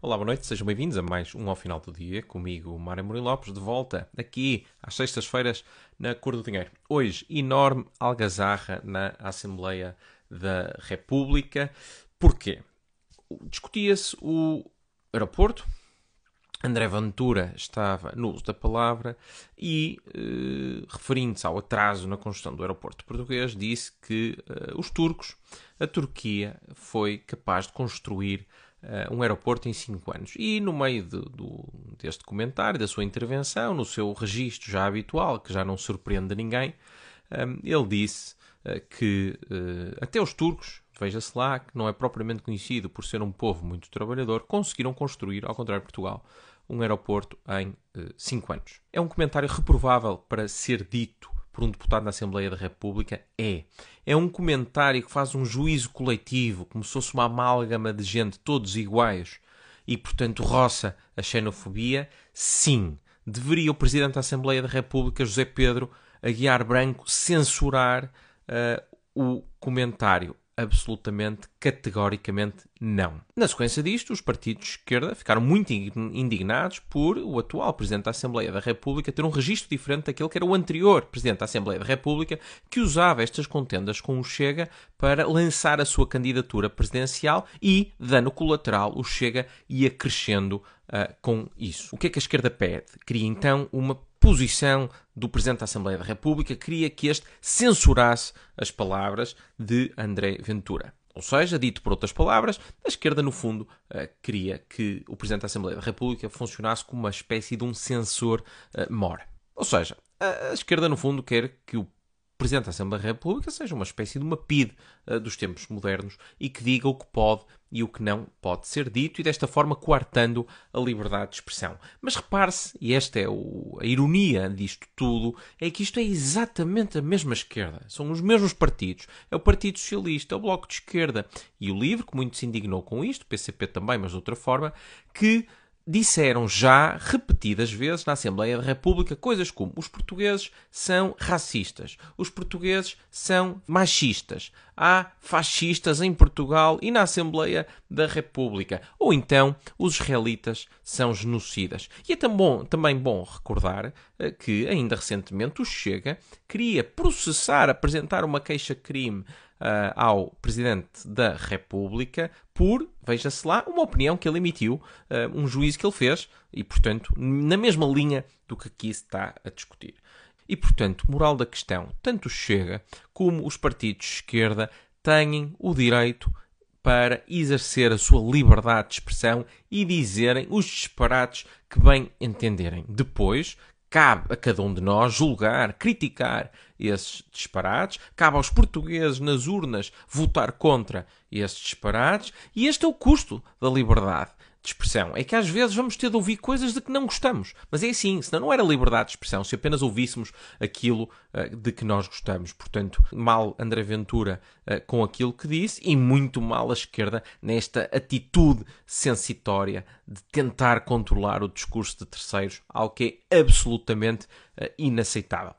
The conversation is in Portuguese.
Olá, boa noite, sejam bem-vindos a mais um Ao Final do Dia, comigo, Mário Murilo Lopes, de volta aqui às sextas-feiras na Cor do Dinheiro. Hoje, enorme algazarra na Assembleia da República. Porquê? Discutia-se o aeroporto, André Ventura estava no uso da palavra e, eh, referindo-se ao atraso na construção do aeroporto português, disse que eh, os turcos, a Turquia, foi capaz de construir eh, um aeroporto em 5 anos. E no meio do, deste comentário, da sua intervenção, no seu registro já habitual, que já não surpreende ninguém, ehm, ele disse eh, que eh, até os turcos, veja-se lá, que não é propriamente conhecido por ser um povo muito trabalhador, conseguiram construir, ao contrário de Portugal, um aeroporto em 5 anos. É um comentário reprovável para ser dito por um deputado na Assembleia da República é. É um comentário que faz um juízo coletivo, como se fosse uma amálgama de gente, todos iguais, e portanto roça a xenofobia? Sim. Deveria o Presidente da Assembleia da República, José Pedro Aguiar Branco, censurar uh, o comentário absolutamente, categoricamente não. Na sequência disto, os partidos de esquerda ficaram muito indignados por o atual Presidente da Assembleia da República ter um registro diferente daquele que era o anterior Presidente da Assembleia da República, que usava estas contendas com o Chega para lançar a sua candidatura presidencial e, dano colateral, o Chega ia crescendo uh, com isso. O que é que a esquerda pede? Cria então uma posição do Presidente da Assembleia da República queria que este censurasse as palavras de André Ventura. Ou seja, dito por outras palavras, a esquerda, no fundo, eh, queria que o Presidente da Assembleia da República funcionasse como uma espécie de um censor eh, mor. Ou seja, a, esquerda, no fundo, quer que o Presidente da Assembleia da República seja uma espécie de uma PID uh, dos tempos modernos e que diga o que pode e o que não pode ser dito, e desta forma coartando a liberdade de expressão. Mas repare-se, e esta é o, a ironia disto tudo, é que isto é exatamente a mesma esquerda. São os mesmos partidos. É o Partido Socialista, é o Bloco de Esquerda e o LIVRE, que muito se indignou com isto, o PCP também, mas de outra forma, que disseram já repetidas vezes na Assembleia da República coisas como os portugueses são racistas, os portugueses são machistas, há fascistas em Portugal e na Assembleia da República, ou então os israelitas são genocidas. E é tão bom, também bom recordar eh, que ainda recentemente o Chega queria processar, apresentar uma queixa-crime uh, ao Presidente da República por, veja-se lá, uma opinião que ele emitiu, uh, um juízo que ele fez e, portanto, na mesma linha do que aqui se está a discutir. E, portanto, moral da questão, tanto Chega como os partidos de esquerda têm o direito para exercer a sua liberdade de expressão e dizerem os disparates que bem entenderem. Depois, Cabe a cada um de nós julgar, criticar esses disparates, cabe aos portugueses nas urnas votar contra esses disparates, e este é o custo da liberdade de expressão. É que às vezes vamos ter de ouvir coisas de que não gostamos. Mas é assim, senão não era liberdade de expressão se apenas ouvíssemos aquilo uh, de que nós gostamos. Portanto, mal André Ventura uh, com aquilo que disse e muito mal a esquerda nesta atitude sensitória de tentar controlar o discurso de terceiros, algo que é absolutamente uh, inaceitável.